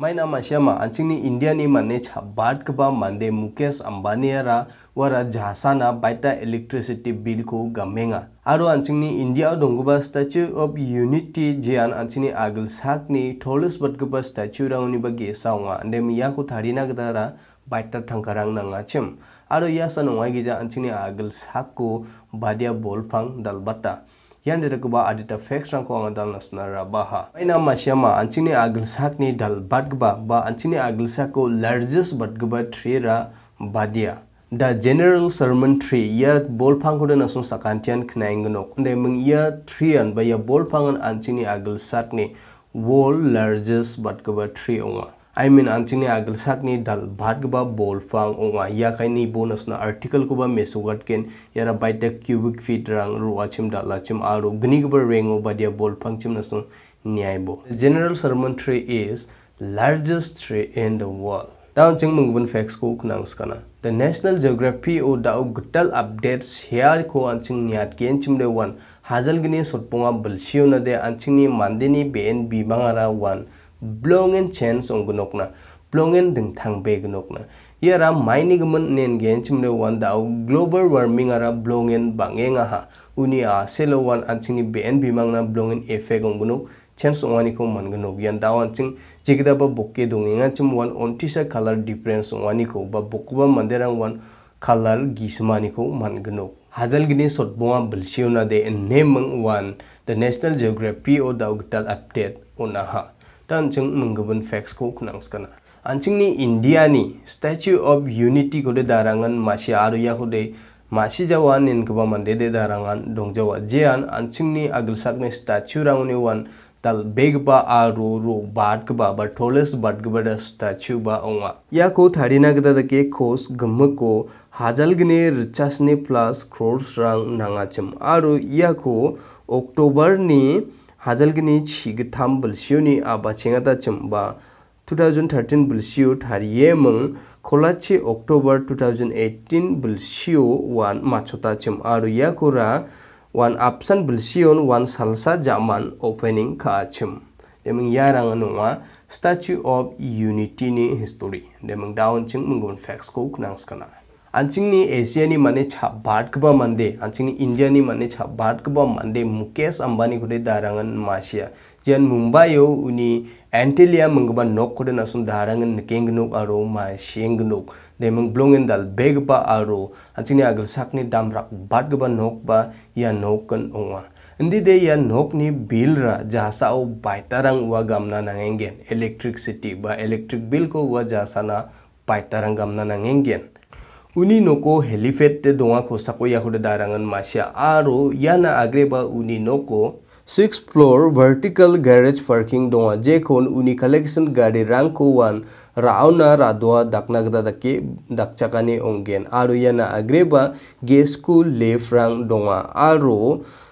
मैना मशा अच्छी इंडिया ने मन छाट मंदे मुकेश अंबानी वा झासा बैठा इलेक्ट्रिसीटी बिल को गमेगा और अच्छी इंडिया दूंगा स्टेचू अफ यूनिटी जेन अच्छी आगल सकनी थोलस स्टेचू स्टाचू रावनी बगे सौंगा को थारी ना बैठा थंकार नाचम और यह सौ नागेजा अच्छी आगल सको बादिया बोलफांग दलबाटा yandirikuba adita fekshan ko anga dal nasna rabaha aina mashama anchini agilsak ni dal batgba ba anchini agilsak ko largest batgba tree ra badia da general sermon tree ya bolphang ko nasun sakantian khnaingno de mung ya tree an ba ya bolphang an anchini agilsak ni world largest batgba tree onga I mean आंसिंग आगल सकनी दल भाग बोल फांग ओंगा बोनस आर्टिकल को मेसो गट यार बाइट क्यूबिक फीट रंग रुवाचिम डाला चिम आरो गनिग रेंगो बडिया बोल फांग चिम नसो न्याय बो General Sherman tree is largest tree in the world दाउन चिंग मंगबन फैक्स को कनांस द नेशनल जोग्राफी ओ दाउ गटल अपडेट्स हियर को आंचिंग न्यात केन चिमडे वन हाजलगनी सोटपोंगा बलशियो नदे आंचिंगनी मानदेनी बेन बिमांगरा वन blongen chen song gunok na blongen deng tang be gunok na yara maini gemen nen gen chimne wan dau global warming ara blongen bangenga ha uni a selo wan anchini ben bimang na blongen efe gunok, gunok chen song wani ko man gunok yan dau an ching jigda ba bokke dongenga chim wan ontisa color difference wani ko ba bokkuba manderang wan color gismani ko man gunok Hazal gini hazelgini sotbonga bilsiuna de nemeng wan the national geography o daugtal update unaha तंग मंगबन facts को खुनासकना आंसिंग India नि Statue of Unity को दारांगन मासी आरुयाखदे मासी जावान इन गबा मनदे दे दारांगन दोंजावा जेआन आंसिंग नि आगल सागने स्टैचू रांगनि वन तल बेग बा आरो रो बाट गबा बा टोलेस बाट गबा स्टैचू बा ओंगा याखो थाडीना गदा दके खोस गम को हाजल गने रिचास ने प्लस क्रोस रांग नांगा चम आरो याखो अक्टूबर नि hazalgini chig tham bulsiu ni aba chingata chimba 2013 bulsiu tharie mung kholachi Oktober 2018 bulsiu wan machota chim aru yakura wan apsan bulsion wan salsa zaman opening ka chim Demeng yarang nunga statue of unity ni history deming down ching mungun facts ko kunangskana ni asia ni mane bad kebab mande ni india ni mane bad kebab mande mukesh ambani kode darangan Malaysia. jan mumbai yo uni Antilia mengba nok kode nasun darangan nekeng nok aro ma sheng nok de mengblongin dal beg ba aro anchingni agal ni damrak bad kebab nok ba ya nok kan onga Indi de ya nokni bill ra jasa o tarang uga gamna nangengen electricity ba electric bill ko uga jasa na tarang gamna nangengen uni noko helipad te dongako sakoi akoda darangan masia aro iana agreba उनी noko six floor vertical garage parking दङ जेखौन उनी collection गाड़ी रंग को one रावना रादवा दाकना गदा दाके ओंगेन आरो याना आग्रेबा गे स्कूल लेफ रांग दङ आरो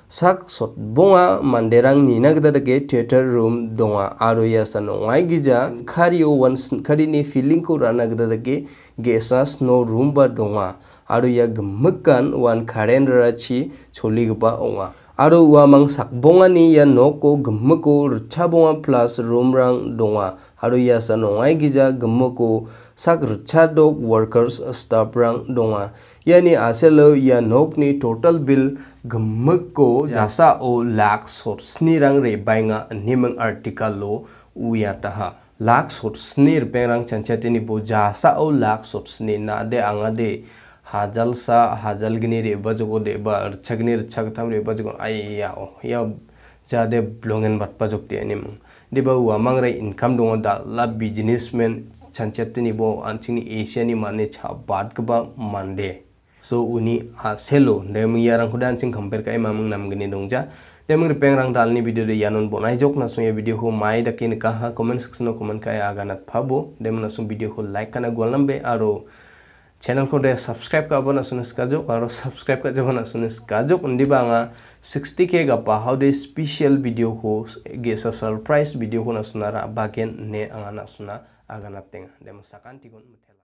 sak sot bonga manderang ni nagda dake theater room donga aro yasa no ngai gija khari o wan khari ni feeling ko rana gda dake gesa snow room ba donga aro ya gmukkan wan kharendra rachi choli gba onga आरो वामंग सकबोंगानी या नोको गम्मको रुच्छा plus रंग दोंगा आरो या सनोंगाय गिजा को सक रुच्छा dog workers स्टाफरंग दोंगा यानी आसेलो या नोकनी टोटल बिल गम्मको जासा ओ लाख सोर्सनी रंग रे बाइंगा निमंग आर्टिकल लो उयाता लाख सोर्सनी रुपेंग रंग चंचेतिनी बो जासा ओ लाख सोर्सनी ना दे आंगा दे हाजलसा हाजलगनि रेबजगो देबा अर्छगनि अर्छगथाम रेबजगो आई ओ या जादे ब्लोंगेन बातपाजोगते एनिम देबा वामांगरा इनकाम दङ दाला बिजनेसमेन सानसेतनि बो आनथिनि एशियानि माने छा बातगबा मानदे सो उनि आसेलो नेम यारांखौ दानसिं कम्पेयर काय मामं नामगनि दंजा देमंग रिपेंग रंग दाल भिडियो दे यानन बनाइजोक नासुया भिडियो हो माय दकिन कहा कमेंट सेक्शन कमेंट काय आगानात फाबो देमनासुं भिडियो हो लाइक काना गोलनबे आरो channel ko de subscribe ka bona sunis ka kalau subscribe ka jangan sunis ka undi banga 60k apa? how de special video ko gesa surprise video ko nasunara Bagian ne angana suna agana tenga demusakan tikon